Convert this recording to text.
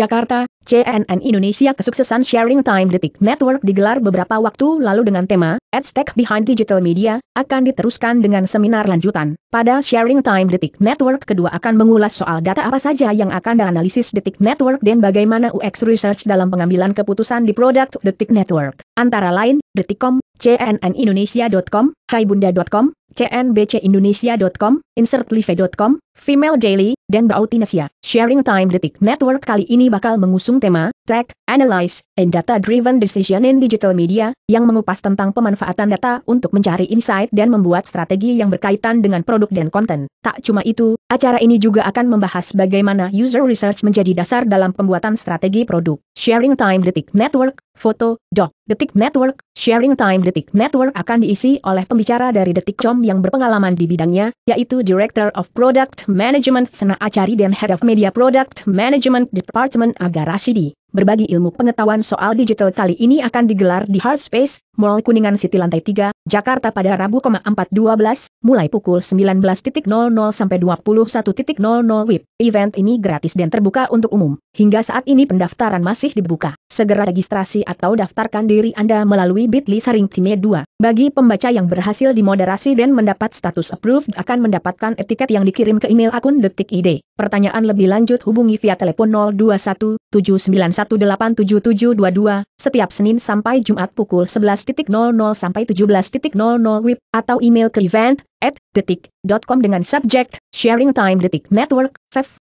Jakarta, CNN Indonesia Kesuksesan Sharing Time Detik Network digelar beberapa waktu lalu dengan tema Tech Behind Digital Media akan diteruskan dengan seminar lanjutan. Pada Sharing Time Detik Network kedua akan mengulas soal data apa saja yang akan dianalisis Detik Network dan bagaimana UX Research dalam pengambilan keputusan di produk Detik Network. Antara lain, Detikcom, cnnindonesia.com, haibunda.com, cnbcindonesia.com, insertlive.com, Female Daily, dan Bautinasia. Sharing Time Detik Network kali ini bakal mengusung tema Tech, Analyze, and Data Driven Decision in Digital Media yang mengupas tentang pemanfaatan data untuk mencari insight dan membuat strategi yang berkaitan dengan produk dan konten. Tak cuma itu, acara ini juga akan membahas bagaimana user research menjadi dasar dalam pembuatan strategi produk. Sharing Time Detik Network, foto, doc. Detik Network, Sharing Time Detik Network akan diisi oleh pembicara dari Detikcom yang berpengalaman di bidangnya, yaitu Director of Product Management Sena Acari dan Head of Media Product Management Department Agarasydi. Berbagi ilmu pengetahuan soal digital kali ini akan digelar di Hard Space, Mall Kuningan City lantai 3, Jakarta pada Rabu, 4.12, mulai pukul 19.00 sampai 21.00 WIB. Event ini gratis dan terbuka untuk umum. Hingga saat ini pendaftaran masih dibuka. Segera registrasi atau daftarkan diri Anda melalui bit.ly saring Cine 2. Bagi pembaca yang berhasil dimoderasi dan mendapat status approved akan mendapatkan etiket yang dikirim ke email akun detik ID. Pertanyaan lebih lanjut hubungi via telepon 021 setiap Senin sampai Jumat pukul 11.00 sampai 17.00 WIB atau email ke event at detik.com dengan subjek sharing time detik network, fev.